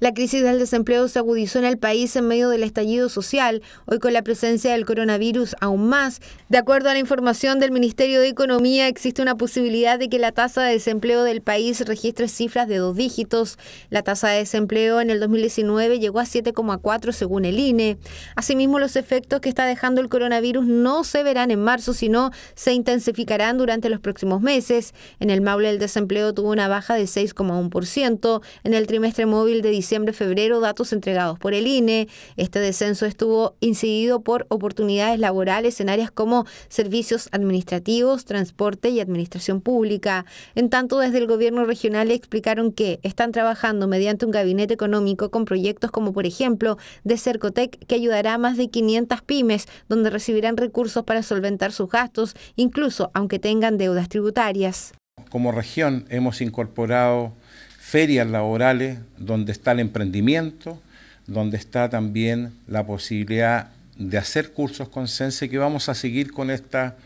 La crisis del desempleo se agudizó en el país en medio del estallido social, hoy con la presencia del coronavirus aún más. De acuerdo a la información del Ministerio de Economía, existe una posibilidad de que la tasa de desempleo del país registre cifras de dos dígitos. La tasa de desempleo en el 2019 llegó a 7,4 según el INE. Asimismo, los efectos que está dejando el coronavirus no se verán en marzo, sino se intensificarán durante los próximos meses. En el Maule el desempleo tuvo una baja de 6,1%, en el trimestre móvil de febrero, datos entregados por el INE. Este descenso estuvo incidido por oportunidades laborales en áreas como servicios administrativos, transporte y administración pública. En tanto, desde el gobierno regional explicaron que están trabajando mediante un gabinete económico con proyectos como, por ejemplo, de Cercotec, que ayudará a más de 500 pymes, donde recibirán recursos para solventar sus gastos, incluso aunque tengan deudas tributarias. Como región hemos incorporado ferias laborales donde está el emprendimiento, donde está también la posibilidad de hacer cursos con Sense, que vamos a seguir con esta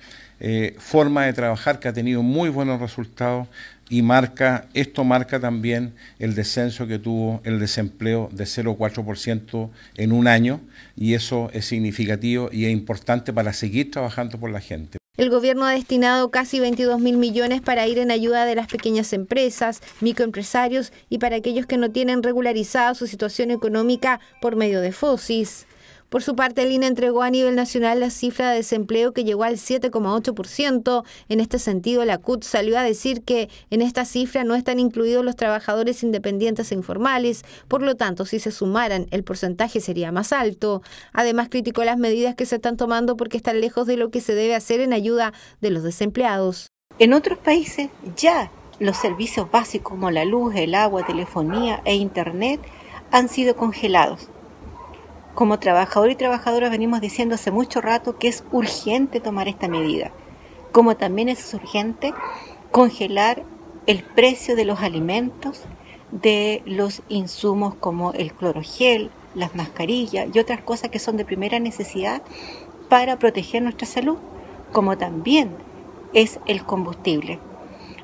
eh, forma de trabajar que ha tenido muy buenos resultados y marca, esto marca también el descenso que tuvo el desempleo de 0,4% en un año y eso es significativo y es importante para seguir trabajando por la gente. El gobierno ha destinado casi 22 mil millones para ir en ayuda de las pequeñas empresas, microempresarios y para aquellos que no tienen regularizada su situación económica por medio de FOSIS. Por su parte, el INE entregó a nivel nacional la cifra de desempleo que llegó al 7,8%. En este sentido, la CUT salió a decir que en esta cifra no están incluidos los trabajadores independientes e informales, por lo tanto, si se sumaran, el porcentaje sería más alto. Además, criticó las medidas que se están tomando porque están lejos de lo que se debe hacer en ayuda de los desempleados. En otros países ya los servicios básicos como la luz, el agua, telefonía e internet han sido congelados como trabajador y trabajadora venimos diciendo hace mucho rato que es urgente tomar esta medida, como también es urgente congelar el precio de los alimentos, de los insumos como el clorogel, las mascarillas y otras cosas que son de primera necesidad para proteger nuestra salud, como también es el combustible.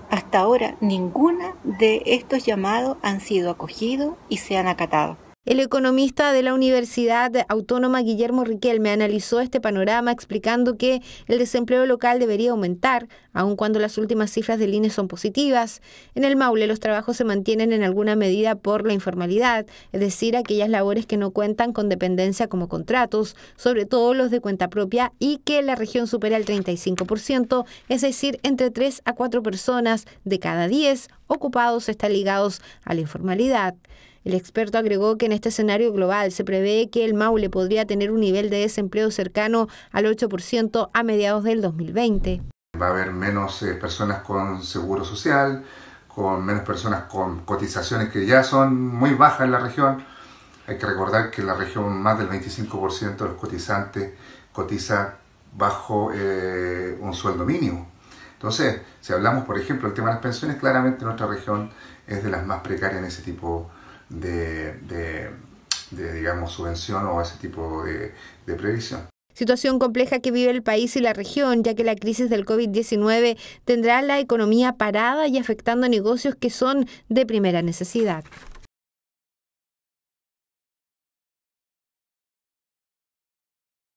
Hasta ahora ninguna de estos llamados han sido acogidos y se han acatado. El economista de la Universidad Autónoma Guillermo Riquelme analizó este panorama explicando que el desempleo local debería aumentar, aun cuando las últimas cifras del INE son positivas. En el Maule los trabajos se mantienen en alguna medida por la informalidad, es decir, aquellas labores que no cuentan con dependencia como contratos, sobre todo los de cuenta propia y que la región supera el 35%, es decir, entre 3 a 4 personas de cada 10 ocupados están ligados a la informalidad. El experto agregó que en este escenario global se prevé que el Maule podría tener un nivel de desempleo cercano al 8% a mediados del 2020. Va a haber menos eh, personas con seguro social, con menos personas con cotizaciones que ya son muy bajas en la región. Hay que recordar que en la región más del 25% de los cotizantes cotiza bajo eh, un sueldo mínimo. Entonces, si hablamos, por ejemplo, del tema de las pensiones, claramente nuestra región es de las más precarias en ese tipo de de, digamos, subvención o ese tipo de, de previsión. Situación compleja que vive el país y la región, ya que la crisis del COVID-19 tendrá la economía parada y afectando negocios que son de primera necesidad.